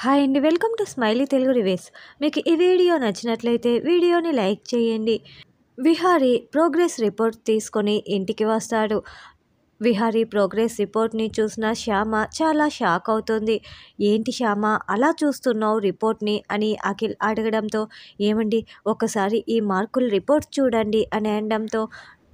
hi అండి welcome to smiley Telugu reviews మీకు ఈ వీడియో నచ్చినట్లయితే వీడియోని లైక్ చేయండి విహారీ ప్రోగ్రెస్ రిపోర్ట్ తీసుకొని ఇంటికి వస్తాడు విహారీ ప్రోగ్రెస్ రిపోర్ట్ని చూసిన శ్యామ చాలా షాక్ అవుతుంది ఏంటి శ్యామ అలా చూస్తున్నావు రిపోర్ట్ని అని అఖిల్ అడగడంతో ఏమండి ఒకసారి ఈ మార్కుల రిపోర్ట్ చూడండి అని అనడంతో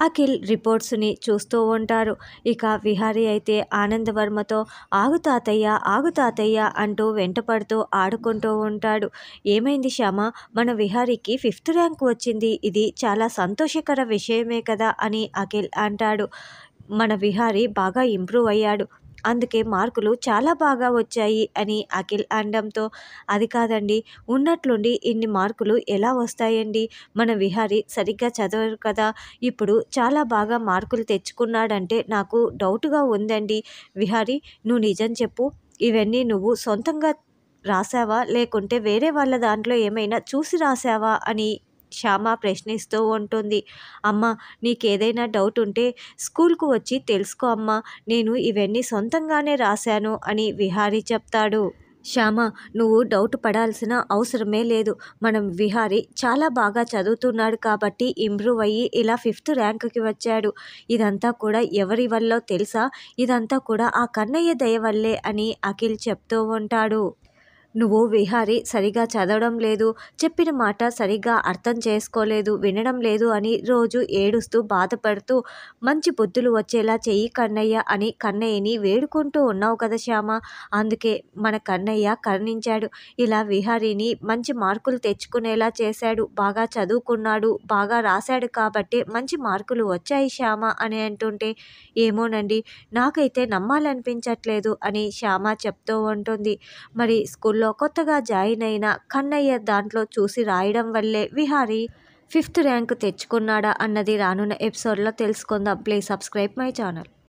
అఖిల్ రిపోర్ట్స్ని చూస్తూ ఉంటారు ఇక విహారీ అయితే ఆనందవర్మతో ఆగు తాతయ్య ఆగు తాతయ్య అంటూ వెంటపడుతూ ఆడుకుంటూ ఉంటాడు ఏమైంది శ్యామ మన విహారీకి ఫిఫ్త్ ర్యాంక్ వచ్చింది ఇది చాలా సంతోషకర విషయమే కదా అని అఖిల్ అంటాడు మన విహారీ బాగా ఇంప్రూవ్ అయ్యాడు అందుకే మార్కులు చాలా బాగా వచ్చాయి అని అఖిల్ అనడంతో అది కాదండి ఉన్నట్లుండి ఇన్ని మార్కులు ఎలా వస్తాయండి మన విహారీ సరిగ్గా చదవరు కదా ఇప్పుడు చాలా బాగా మార్కులు తెచ్చుకున్నాడంటే నాకు డౌట్గా ఉందండి విహారీ నువ్వు నిజం చెప్పు ఇవన్నీ నువ్వు సొంతంగా రాసావా లేకుంటే వేరే వాళ్ళ దాంట్లో ఏమైనా చూసి రాసావా అని శ్యామ ప్రశ్నిస్తూ ఉంటుంది అమ్మ నీకేదైనా డౌట్ ఉంటే స్కూల్కు వచ్చి తెలుసుకో అమ్మ నేను ఇవన్నీ సొంతంగానే రాశాను అని విహారీ చెప్తాడు శ్యామ నువ్వు డౌట్ పడాల్సిన అవసరమే లేదు మనం విహారీ చాలా బాగా చదువుతున్నాడు కాబట్టి ఇంప్రూవ్ అయ్యి ఇలా ఫిఫ్త్ ర్యాంక్కి వచ్చాడు ఇదంతా కూడా ఎవరి వల్ల తెలుసా ఇదంతా కూడా ఆ కన్నయ్య దయ వల్లే అని అఖిల్ చెప్తూ ఉంటాడు నువ్వు విహారి సరిగా చదవడం లేదు చెప్పిన మాట సరిగా అర్థం చేసుకోలేదు వినడం లేదు అని రోజు ఏడుస్తూ బాధపడుతూ మంచి బుద్ధులు వచ్చేలా చెయ్యి కన్నయ్య అని కన్నయ్యని వేడుకుంటూ ఉన్నావు కదా శ్యామ అందుకే మన కన్నయ్య కరణించాడు ఇలా విహారీని మంచి మార్కులు తెచ్చుకునేలా చేశాడు బాగా చదువుకున్నాడు బాగా రాశాడు కాబట్టి మంచి మార్కులు వచ్చాయి శ్యామ అని అంటుంటే ఏమోనండి నాకైతే నమ్మాలనిపించట్లేదు అని శ్యామ చెప్తూ ఉంటుంది మరి స్కూల్లో కాలేజీలో కొత్తగా జాయిన్ అయిన కన్నయ్య దాంట్లో చూసి రాయడం వల్లే విహారీ ఫిఫ్త్ ర్యాంక్ తెచ్చుకున్నాడా అన్నది రానున్న ఎపిసోడ్లో తెలుసుకుందాం ప్లీజ్ సబ్స్క్రైబ్ మై ఛానల్